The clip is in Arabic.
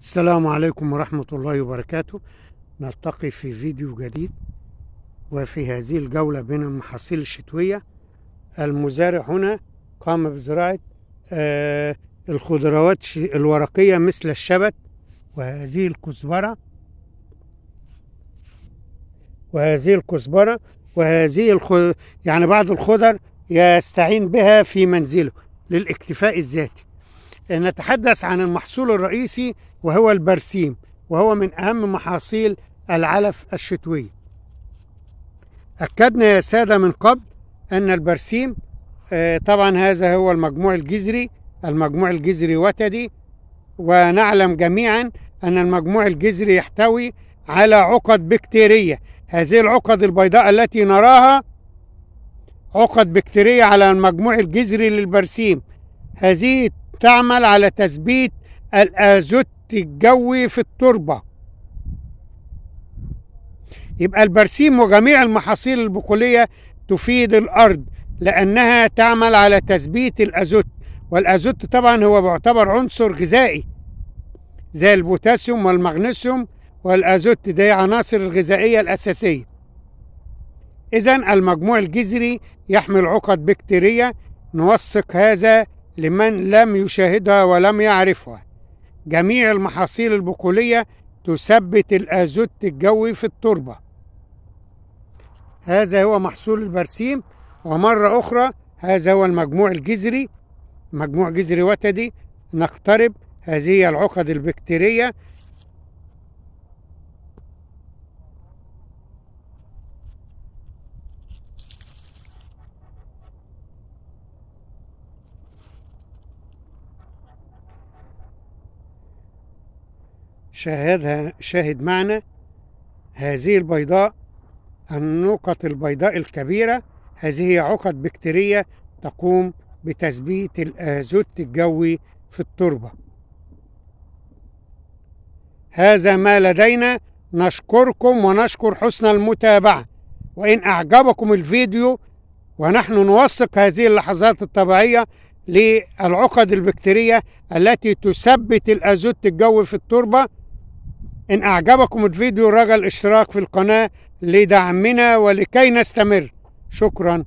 السلام عليكم ورحمة الله وبركاته نلتقي في فيديو جديد وفي هذه الجولة بين المحاصيل الشتوية المزارع هنا قام بزراعة آه، الخضروات الورقية مثل الشبت وهذه الكزبرة وهذه الكزبرة وهذه الخضر يعني بعض الخضر يستعين بها في منزله للاكتفاء الذاتي نتحدث عن المحصول الرئيسي وهو البرسيم وهو من أهم محاصيل العلف الشتوي أكدنا يا سادة من قبل أن البرسيم آه، طبعا هذا هو المجموع الجذري المجموع الجذري وتدي ونعلم جميعا أن المجموع الجذري يحتوي على عقد بكتيرية هذه العقد البيضاء التي نراها عقد بكتيرية على المجموع الجذري للبرسيم هذه تعمل على تثبيت الازوت الجوي في التربة يبقى البرسيم وجميع المحاصيل البقولية تفيد الأرض لأنها تعمل على تثبيت الأزوت والأزوت طبعا هو بيعتبر عنصر غذائي زي البوتاسيوم والمغنيسيوم والأزوت دي عناصر الغذائية الأساسية إذا المجموع الجذري يحمل عقد بكتيرية نوثق هذا لمن لم يشاهدها ولم يعرفها جميع المحاصيل البقولية تثبت الأزوت الجوي في التربة هذا هو محصول البرسيم ومرة أخرى هذا هو المجموع الجذري مجموع جذري وتدي نقترب هذه العقد البكتيرية شاهدها شاهد معنا هذه البيضاء النقط البيضاء الكبيرة هذه هي عقد بكتيرية تقوم بتثبيت الازوت الجوي في التربة هذا ما لدينا نشكركم ونشكر حسن المتابعة وإن أعجبكم الفيديو ونحن نوثق هذه اللحظات الطبيعية للعقد البكتيرية التي تثبت الأزوت الجوي في التربة إن أعجبكم الفيديو رجل الاشتراك في القناة لدعمنا ولكي نستمر شكراً